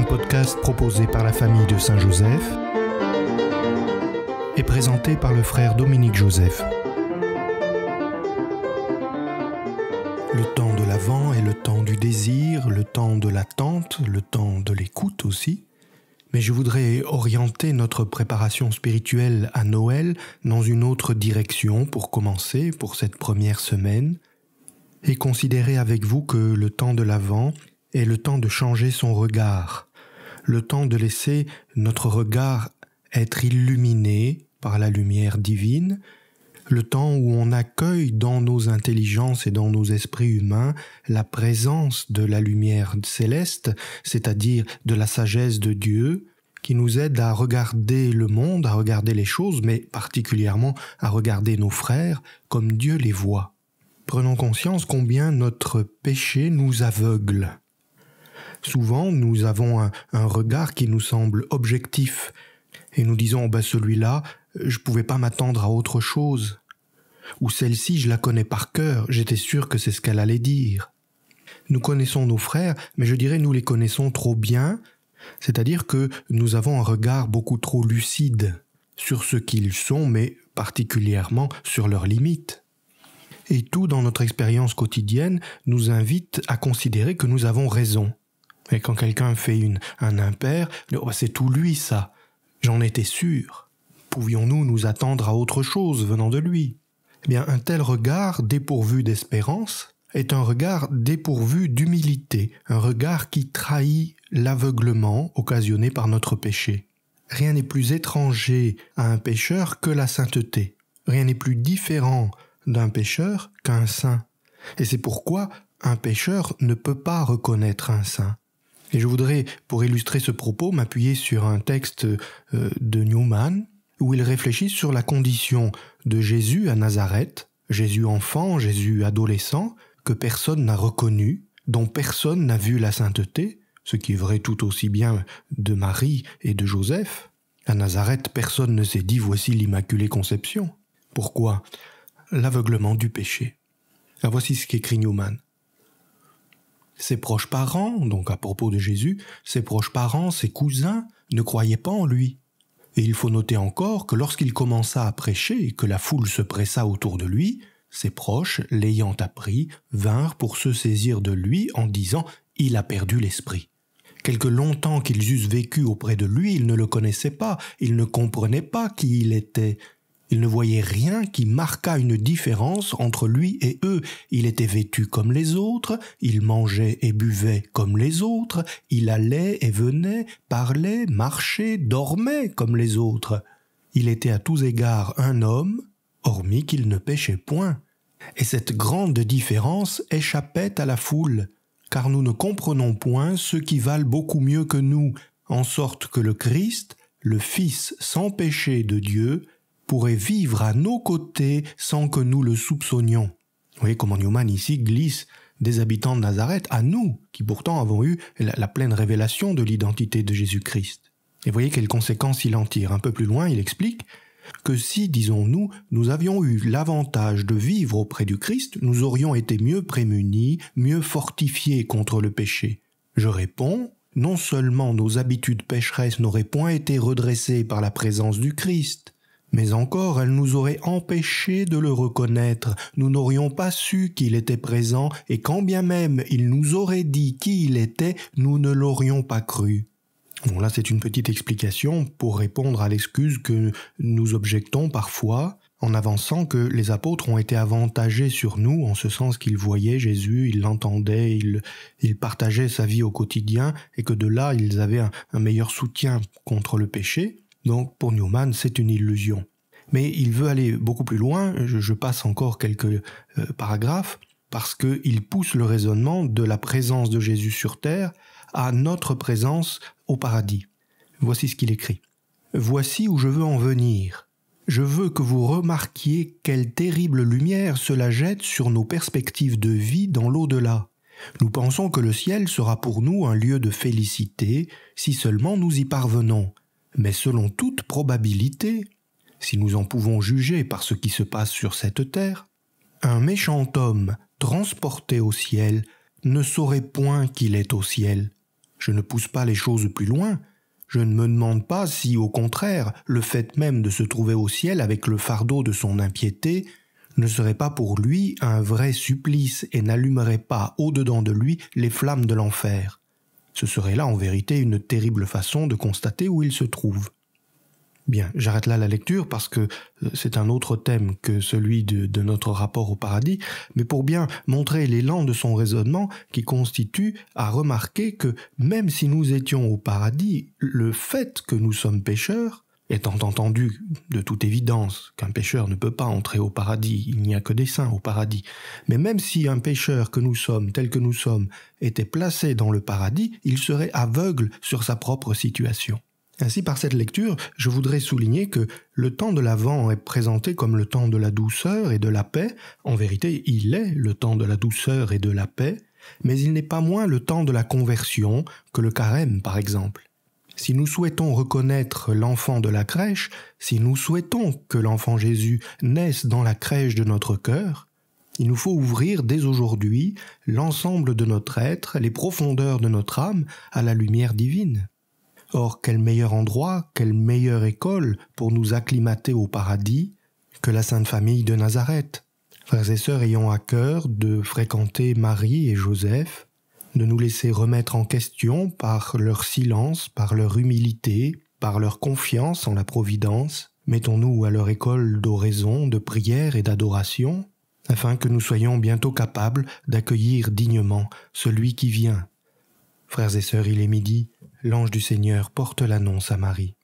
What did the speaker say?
un podcast proposé par la famille de Saint-Joseph et présenté par le frère Dominique Joseph. Le temps de l'Avent est le temps du désir, le temps de l'attente, le temps de l'écoute aussi. Mais je voudrais orienter notre préparation spirituelle à Noël dans une autre direction pour commencer, pour cette première semaine, et considérer avec vous que le temps de l'Avent est le temps de changer son regard, le temps de laisser notre regard être illuminé par la lumière divine, le temps où on accueille dans nos intelligences et dans nos esprits humains la présence de la lumière céleste, c'est-à-dire de la sagesse de Dieu, qui nous aide à regarder le monde, à regarder les choses, mais particulièrement à regarder nos frères comme Dieu les voit. Prenons conscience combien notre péché nous aveugle, Souvent, nous avons un, regard qui nous semble objectif et nous disons bah celui-là, je ne pouvais pas m'attendre à autre chose. Ou celle-ci, je la connais par cœur, j'étais sûr que c'est ce qu'elle allait dire. Nous connaissons nos frères, mais je dirais nous les connaissons trop bien, c'est-à-dire que nous avons un regard beaucoup trop lucide sur ce qu'ils sont, mais particulièrement sur leurs limites. Et tout dans notre expérience quotidienne nous invite à considérer que nous avons raison, et quand quelqu'un fait une, un impair, oh, bah, c'est tout lui ça. J'en étais sûr. Pouvions-nous nous attendre à autre chose venant de lui Eh bien, un tel regard dépourvu d'espérance est un regard dépourvu d'humilité, un regard qui trahit l'aveuglement occasionné par notre péché. Rien n'est plus étranger à un pécheur que la sainteté. Rien n'est plus différent d'un pécheur qu'un saint. Et c'est pourquoi un pécheur ne peut pas reconnaître un saint. Et je voudrais, pour illustrer ce propos, m'appuyer sur un texte euh, de Newman, où il réfléchit sur la condition de Jésus à Nazareth, Jésus enfant, Jésus adolescent, que personne n'a reconnu, dont personne n'a vu la sainteté, ce qui est vrai tout aussi bien de Marie et de Joseph. À Nazareth, personne ne s'est dit voici l'Immaculée Conception. Pourquoi L'aveuglement du péché. Ah, voici ce qu'écrit Newman. Ses proches parents, donc à propos de Jésus, ses proches parents, ses cousins, ne croyaient pas en lui. Et il faut noter encore que lorsqu'il commença à prêcher et que la foule se pressa autour de lui, ses proches, l'ayant appris, vinrent pour se saisir de lui en disant Il a perdu l'esprit. Quelque longtemps qu'ils eussent vécu auprès de lui, ils ne le connaissaient pas, ils ne comprenaient pas qui il était, il ne voyait rien qui marquât une différence entre lui et eux. Il était vêtu comme les autres, il mangeait et buvait comme les autres, il allait et venait, parlait, marchait, dormait comme les autres. Il était à tous égards un homme, hormis qu'il ne pêchait point. Et cette grande différence échappait à la foule, car nous ne comprenons point ceux qui valent beaucoup mieux que nous, en sorte que le Christ, le Fils sans péché de Dieu, pourrait vivre à nos côtés sans que nous le soupçonnions. Vous voyez comment Newman ici glisse des habitants de Nazareth à nous, qui pourtant avons eu la, pleine révélation de l'identité de Jésus-Christ. Et voyez quelles conséquences il en tire. Un peu plus loin, il explique que si, disons-nous, nous avions eu l'avantage de vivre auprès du Christ, nous aurions été mieux prémunis, mieux fortifiés contre le péché. Je réponds, non seulement nos habitudes pécheresses n'auraient point été redressées par la présence du Christ, mais encore, elle nous aurait empêchés de le reconnaître, nous n'aurions pas su qu'il était présent, et quand bien même il nous aurait dit qui il était, nous ne l'aurions pas cru. Bon là c'est une petite explication pour répondre à l'excuse que nous objectons parfois, en avançant que les apôtres ont été avantagés sur nous en ce sens qu'ils voyaient Jésus, ils l'entendaient, ils, partageaient sa vie au quotidien et que de là ils avaient un meilleur soutien contre le péché. Donc pour Newman, c'est une illusion. Mais il veut aller beaucoup plus loin, je, passe encore quelques euh, paragraphes, parce qu'il pousse le raisonnement de la présence de Jésus sur terre à notre présence au paradis. Voici ce qu'il écrit. Voici où je veux en venir. Je veux que vous remarquiez quelle terrible lumière cela jette sur nos perspectives de vie dans l'au-delà. Nous pensons que le ciel sera pour nous un lieu de félicité si seulement nous y parvenons, mais selon toute probabilité, si nous en pouvons juger par ce qui se passe sur cette terre, un méchant homme transporté au ciel ne saurait point qu'il est au ciel. Je ne pousse pas les choses plus loin, je ne me demande pas si, au contraire, le fait même de se trouver au ciel avec le fardeau de son impiété ne serait pas pour lui un vrai supplice et n'allumerait pas au dedans de lui les flammes de l'enfer. Ce serait là en vérité une terrible façon de constater où il se trouve. Bien, j'arrête là la lecture parce que euh, c'est un autre thème que celui de, notre rapport au paradis, mais pour bien montrer l'élan de son raisonnement qui constitue à remarquer que même si nous étions au paradis, le fait que nous sommes pécheurs Étant entendu, de toute évidence, qu'un pêcheur ne peut pas entrer au paradis, il n'y a que des saints au paradis. Mais même si un pêcheur que nous sommes, tel que nous sommes, était placé dans le paradis, il serait aveugle sur sa propre situation. Ainsi, par cette lecture, je voudrais souligner que le temps de l'Avent est présenté comme le temps de la douceur et de la paix. En vérité, il est le temps de la douceur et de la paix, mais il n'est pas moins le temps de la conversion que le carême, par exemple. Si nous souhaitons reconnaître l'enfant de la crèche, si nous souhaitons que l'enfant Jésus naisse dans la crèche de notre cœur, il nous faut ouvrir dès aujourd'hui l'ensemble de notre être, les profondeurs de notre âme à la lumière divine. Or, quel meilleur endroit, quelle meilleure école pour nous acclimater au paradis que la Sainte Famille de Nazareth. Frères et sœurs ayant à cœur de fréquenter Marie et Joseph, de nous laisser remettre en question par leur silence, par leur humilité, par leur confiance en la Providence. Mettons-nous à leur école d'oraison, de prière et d'adoration, afin que nous soyons bientôt capables d'accueillir dignement celui qui vient. Frères et sœurs, il est midi, l'ange du Seigneur porte l'annonce à Marie.